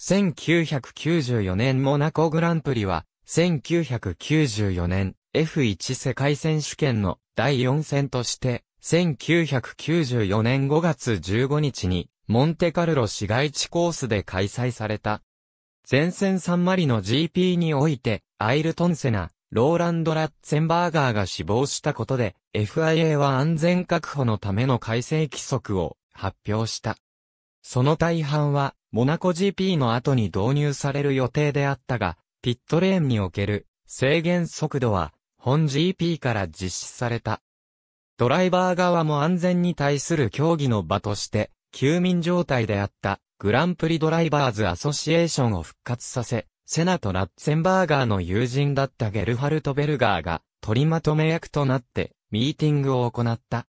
1994年モナコグランプリは、1994年 F1 世界選手権の第4戦として、1994年5月15日に、モンテカルロ市街地コースで開催された。前線サンマリの GP において、アイルトンセナ、ローランド・ラッツェンバーガーが死亡したことで、FIA は安全確保のための改正規則を発表した。その大半はモナコ GP の後に導入される予定であったが、ピットレーンにおける制限速度は本 GP から実施された。ドライバー側も安全に対する競技の場として、休眠状態であったグランプリドライバーズアソシエーションを復活させ、セナとラッツェンバーガーの友人だったゲルハルト・ベルガーが取りまとめ役となってミーティングを行った。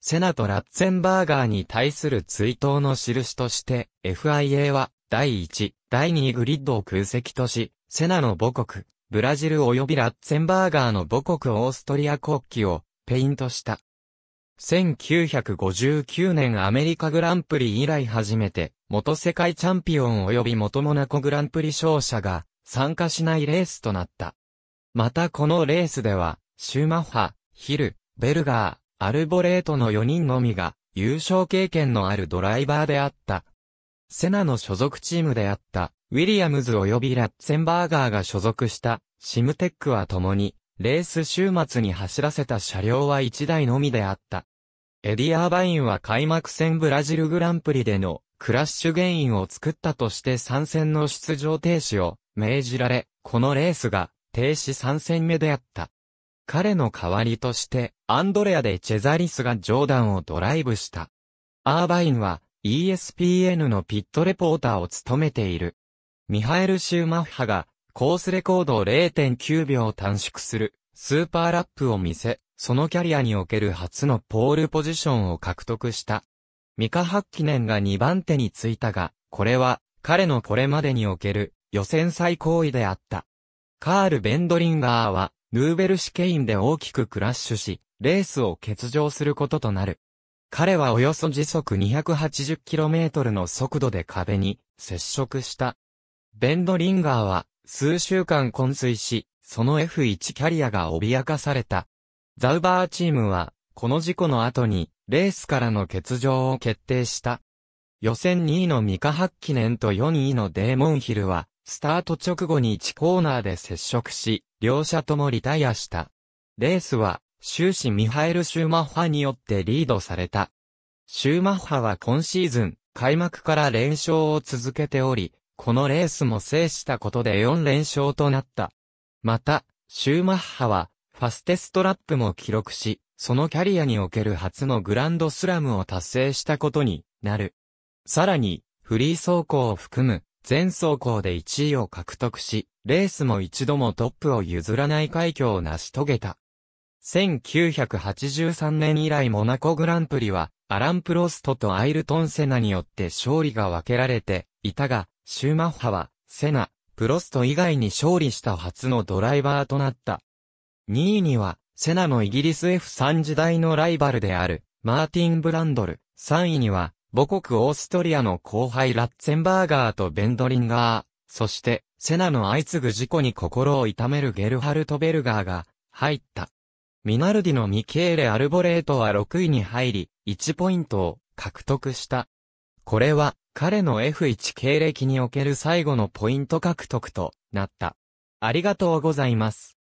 セナとラッツェンバーガーに対する追悼の印として、FIA は、第1、第2グリッドを空席とし、セナの母国、ブラジル及びラッツェンバーガーの母国オーストリア国旗を、ペイントした。1959年アメリカグランプリ以来初めて、元世界チャンピオン及び元モナコグランプリ勝者が参加しないレースとなった。またこのレースでは、シューマッハ、ヒル、ベルガー、アルボレートの4人のみが優勝経験のあるドライバーであった。セナの所属チームであった、ウィリアムズ及びラッツェンバーガーが所属した、シムテックは共に、レース週末に走らせた車両は1台のみであった。エディ・アーバインは開幕戦ブラジルグランプリでのクラッシュ原因を作ったとして参戦の出場停止を命じられ、このレースが停止3戦目であった。彼の代わりとして、アンドレアでチェザリスがジョーダンをドライブした。アーバインは、ESPN のピットレポーターを務めている。ミハエル・シューマッハが、コースレコードを0.9秒短縮する、スーパーラップを見せ、そのキャリアにおける初のポールポジションを獲得した。ミカ・ハッキネンが2番手についたが、これは、彼のこれまでにおける、予選最高位であった。カール・ベンドリンガーは、ヌーベルシケインで大きくクラッシュし、レースを欠場することとなる。彼はおよそ時速 280km の速度で壁に接触した。ベンドリンガーは数週間昏睡し、その F1 キャリアが脅かされた。ザウバーチームは、この事故の後に、レースからの欠場を決定した。予選2位のミカハッキネンと4位のデーモンヒルは、スタート直後に1コーナーで接触し、両者ともリタイアした。レースは、終始ミハエル・シューマッハによってリードされた。シューマッハは今シーズン、開幕から連勝を続けており、このレースも制したことで4連勝となった。また、シューマッハは、ファステストラップも記録し、そのキャリアにおける初のグランドスラムを達成したことになる。さらに、フリー走行を含む全走行で1位を獲得し、レースも一度もトップを譲らない快挙を成し遂げた。1983年以来モナコグランプリは、アラン・プロストとアイルトン・セナによって勝利が分けられていたが、シューマッハは、セナ、プロスト以外に勝利した初のドライバーとなった。2位には、セナのイギリス F3 時代のライバルである、マーティン・ブランドル。3位には、母国オーストリアの後輩ラッツェンバーガーとベンドリンガー、そして、セナの相次ぐ事故に心を痛めるゲルハルト・ベルガーが、入った。ミナルディのミケーレ・アルボレートは6位に入り、1ポイントを獲得した。これは、彼の F1 経歴における最後のポイント獲得となった。ありがとうございます。